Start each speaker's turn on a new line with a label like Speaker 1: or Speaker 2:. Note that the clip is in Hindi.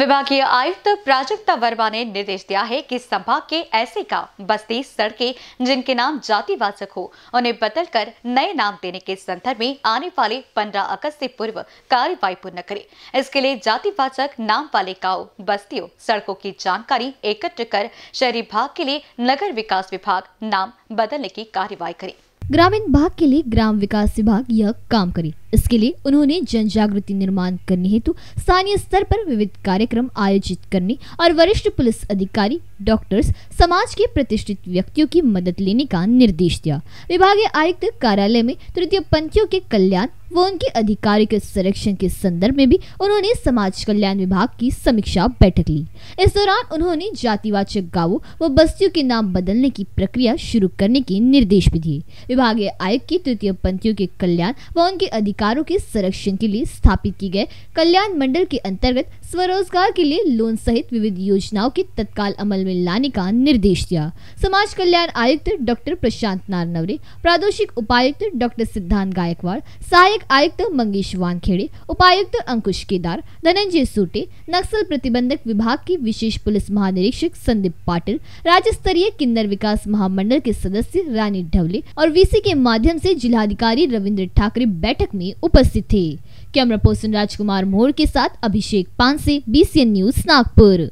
Speaker 1: विभागीय आयुक्त प्राजक्ता वर्मा ने निर्देश दिया है कि संभाग के ऐसे गांव बस्ती सड़कें जिनके नाम जातिवाचक हो उन्हें बदलकर नए नाम देने के संदर्भ में आने वाले 15 अगस्त से पूर्व कार्यवाही पूर्ण करें इसके लिए जातिवाचक नाम वाले गांव बस्तियों सड़कों की जानकारी एकत्र कर शहरी भाग के लिए नगर विकास विभाग नाम बदलने की कार्यवाही करे
Speaker 2: ग्रामीण भाग के लिए ग्राम विकास विभाग यह काम करे इसके लिए उन्होंने जन जागृति निर्माण करने हेतु स्थानीय स्तर पर विविध कार्यक्रम आयोजित करने और वरिष्ठ पुलिस अधिकारी डॉक्टर्स समाज के प्रतिष्ठित व्यक्तियों की मदद लेने का निर्देश दिया विभागीय आयुक्त कार्यालय में तृतीय पंथियों के कल्याण व उनके अधिकारों के संरक्षण के संदर्भ में भी उन्होंने समाज कल्याण विभाग की समीक्षा बैठक ली इस दौरान उन्होंने जातिवाचक गांवों व बस्तियों के नाम बदलने की प्रक्रिया शुरू करने के निर्देश भी दिए विभागीय आयुक्त की तृतीय पंथियों के कल्याण व उनके अधिकार अधिकारों के संरक्षण के लिए स्थापित की गए कल्याण मंडल के अंतर्गत स्वरोजगार के लिए लोन सहित विविध योजनाओं के तत्काल अमल में लाने का निर्देश दिया समाज कल्याण आयुक्त डॉक्टर प्रशांत नारनवरे प्रादेशिक उपायुक्त डॉक्टर सिद्धांत गायकवाड़ सहायक आयुक्त मंगेश वानखेड़े उपायुक्त अंकुश केदार धनंजय सूटे नक्सल प्रतिबंधक विभाग के विशेष पुलिस महानिरीक्षक संदीप पाटिल राज्य स्तरीय किन्नर विकास महामंडल के सदस्य रानी ढवले और वीसी के माध्यम से जिलाधिकारी रविंद्र ठाकरे बैठक में में उपस्थित थे कैमरा पर्सन राजकुमार मोर के साथ अभिषेक पांसे बीसीएन न्यूज नागपुर